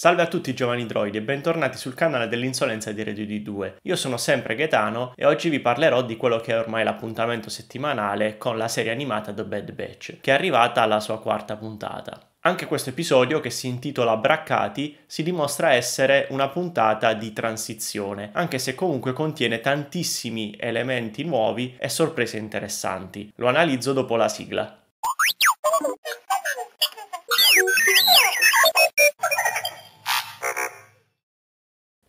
Salve a tutti giovani droidi e bentornati sul canale dell'insolenza di Radio D2. Io sono sempre Gaetano e oggi vi parlerò di quello che è ormai l'appuntamento settimanale con la serie animata The Bad Batch, che è arrivata alla sua quarta puntata. Anche questo episodio, che si intitola Braccati, si dimostra essere una puntata di transizione, anche se comunque contiene tantissimi elementi nuovi e sorprese interessanti. Lo analizzo dopo la sigla.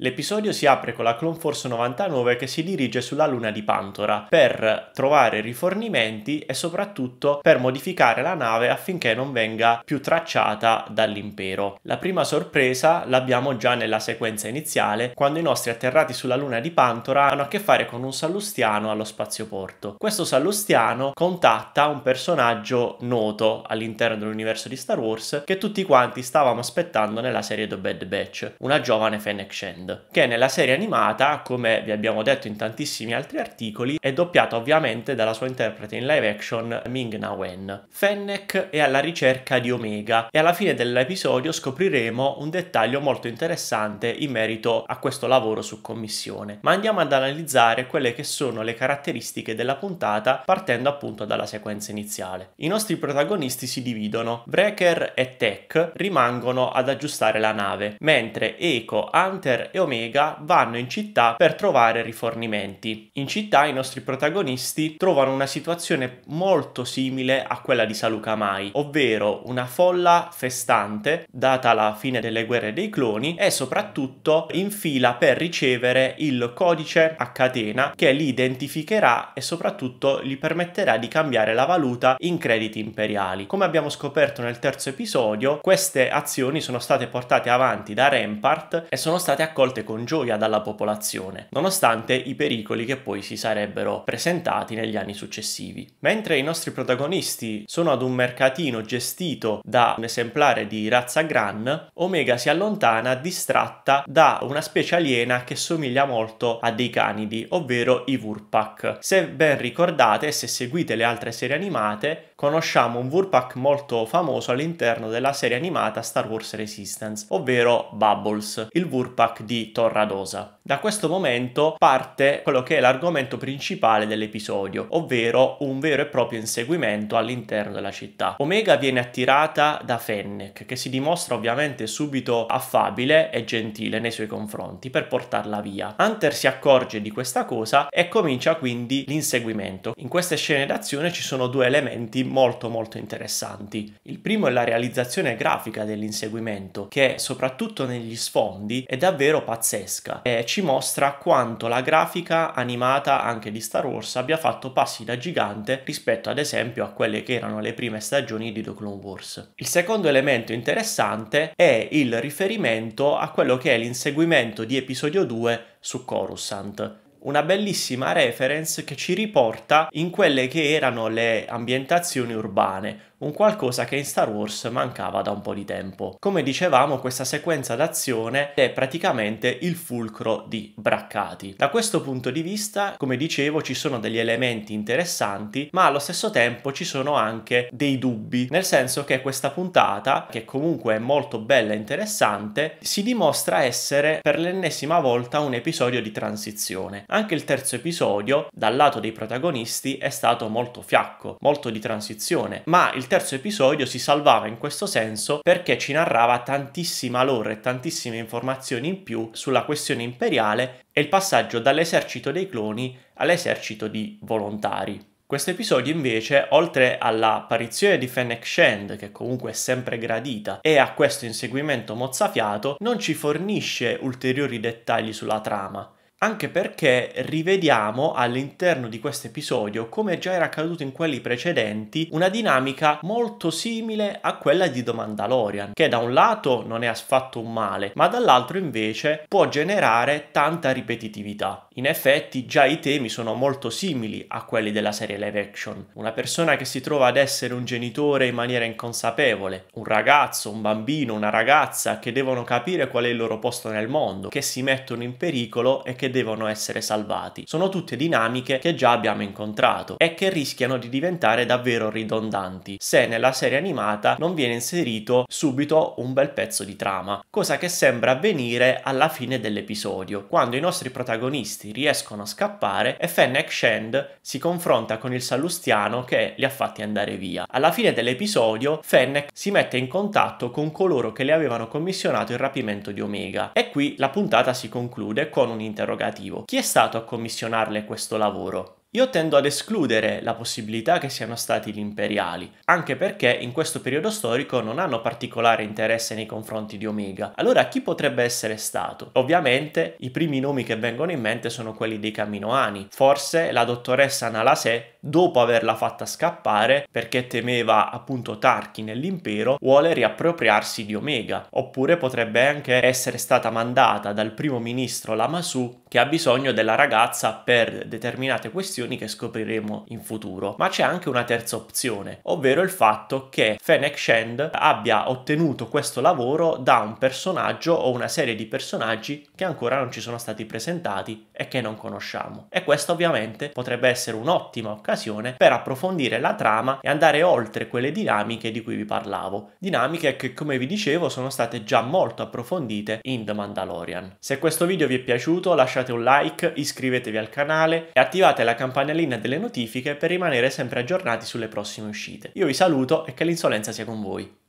L'episodio si apre con la Clone Force 99 che si dirige sulla luna di Pantora per trovare rifornimenti e soprattutto per modificare la nave affinché non venga più tracciata dall'impero. La prima sorpresa l'abbiamo già nella sequenza iniziale quando i nostri atterrati sulla luna di Pantora hanno a che fare con un sallustiano allo spazioporto. Questo sallustiano contatta un personaggio noto all'interno dell'universo di Star Wars che tutti quanti stavamo aspettando nella serie The Bad Batch, una giovane Fennec Shand che nella serie animata, come vi abbiamo detto in tantissimi altri articoli, è doppiata ovviamente dalla sua interprete in live action Ming-Na Wen. Fennec è alla ricerca di Omega e alla fine dell'episodio scopriremo un dettaglio molto interessante in merito a questo lavoro su commissione, ma andiamo ad analizzare quelle che sono le caratteristiche della puntata partendo appunto dalla sequenza iniziale. I nostri protagonisti si dividono, Breaker e Tech rimangono ad aggiustare la nave, mentre Eco, Hunter e Omega vanno in città per trovare rifornimenti. In città i nostri protagonisti trovano una situazione molto simile a quella di Salukamai, ovvero una folla festante data la fine delle guerre dei cloni e soprattutto in fila per ricevere il codice a catena che li identificherà e soprattutto gli permetterà di cambiare la valuta in crediti imperiali. Come abbiamo scoperto nel terzo episodio, queste azioni sono state portate avanti da Rampart e sono state accolte accolte con gioia dalla popolazione, nonostante i pericoli che poi si sarebbero presentati negli anni successivi. Mentre i nostri protagonisti sono ad un mercatino gestito da un esemplare di razza Gran, Omega si allontana distratta da una specie aliena che somiglia molto a dei canidi, ovvero i Vurpak. Se ben ricordate se seguite le altre serie animate, conosciamo un Vurpak molto famoso all'interno della serie animata Star Wars Resistance, ovvero Bubbles, il Vurpak di Torradosa. Da questo momento parte quello che è l'argomento principale dell'episodio, ovvero un vero e proprio inseguimento all'interno della città. Omega viene attirata da Fennec, che si dimostra ovviamente subito affabile e gentile nei suoi confronti per portarla via. Hunter si accorge di questa cosa e comincia quindi l'inseguimento. In queste scene d'azione ci sono due elementi molto molto interessanti. Il primo è la realizzazione grafica dell'inseguimento, che soprattutto negli sfondi è davvero pazzesca e ci ci mostra quanto la grafica animata anche di Star Wars abbia fatto passi da gigante rispetto ad esempio a quelle che erano le prime stagioni di The Clone Wars. Il secondo elemento interessante è il riferimento a quello che è l'inseguimento di episodio 2 su Coruscant, una bellissima reference che ci riporta in quelle che erano le ambientazioni urbane, un qualcosa che in Star Wars mancava da un po' di tempo. Come dicevamo, questa sequenza d'azione è praticamente il fulcro di Braccati. Da questo punto di vista, come dicevo, ci sono degli elementi interessanti, ma allo stesso tempo ci sono anche dei dubbi, nel senso che questa puntata, che comunque è molto bella e interessante, si dimostra essere per l'ennesima volta un episodio di transizione. Anche il terzo episodio, dal lato dei protagonisti, è stato molto fiacco, molto di transizione, ma il terzo episodio si salvava in questo senso perché ci narrava tantissima lore e tantissime informazioni in più sulla questione imperiale e il passaggio dall'esercito dei cloni all'esercito di volontari. Questo episodio invece, oltre all'apparizione di Fennec Shand, che comunque è sempre gradita, e a questo inseguimento mozzafiato, non ci fornisce ulteriori dettagli sulla trama anche perché rivediamo all'interno di questo episodio, come già era accaduto in quelli precedenti, una dinamica molto simile a quella di The Mandalorian, che da un lato non è affatto un male, ma dall'altro invece può generare tanta ripetitività. In effetti già i temi sono molto simili a quelli della serie live action. Una persona che si trova ad essere un genitore in maniera inconsapevole, un ragazzo, un bambino, una ragazza che devono capire qual è il loro posto nel mondo, che si mettono in pericolo e che devono essere salvati. Sono tutte dinamiche che già abbiamo incontrato e che rischiano di diventare davvero ridondanti se nella serie animata non viene inserito subito un bel pezzo di trama, cosa che sembra avvenire alla fine dell'episodio, quando i nostri protagonisti riescono a scappare e Fennec Shand si confronta con il Salustiano che li ha fatti andare via. Alla fine dell'episodio Fennec si mette in contatto con coloro che le avevano commissionato il rapimento di Omega e qui la puntata si conclude con un interrogatorio interrogativo. Chi è stato a commissionarle questo lavoro? Io tendo ad escludere la possibilità che siano stati gli imperiali, anche perché in questo periodo storico non hanno particolare interesse nei confronti di Omega. Allora chi potrebbe essere stato? Ovviamente i primi nomi che vengono in mente sono quelli dei Caminoani, forse la dottoressa Nalase dopo averla fatta scappare perché temeva appunto Tarkin nell'impero, vuole riappropriarsi di Omega. Oppure potrebbe anche essere stata mandata dal primo ministro Lamassu che ha bisogno della ragazza per determinate questioni spiegazioni che scopriremo in futuro. Ma c'è anche una terza opzione, ovvero il fatto che Fennec Shand abbia ottenuto questo lavoro da un personaggio o una serie di personaggi che ancora non ci sono stati presentati e che non conosciamo. E questa ovviamente potrebbe essere un'ottima occasione per approfondire la trama e andare oltre quelle dinamiche di cui vi parlavo. Dinamiche che come vi dicevo sono state già molto approfondite in The Mandalorian. Se questo video vi è piaciuto lasciate un like, iscrivetevi al canale e attivate la campanella campanellina delle notifiche per rimanere sempre aggiornati sulle prossime uscite. Io vi saluto e che l'insolenza sia con voi.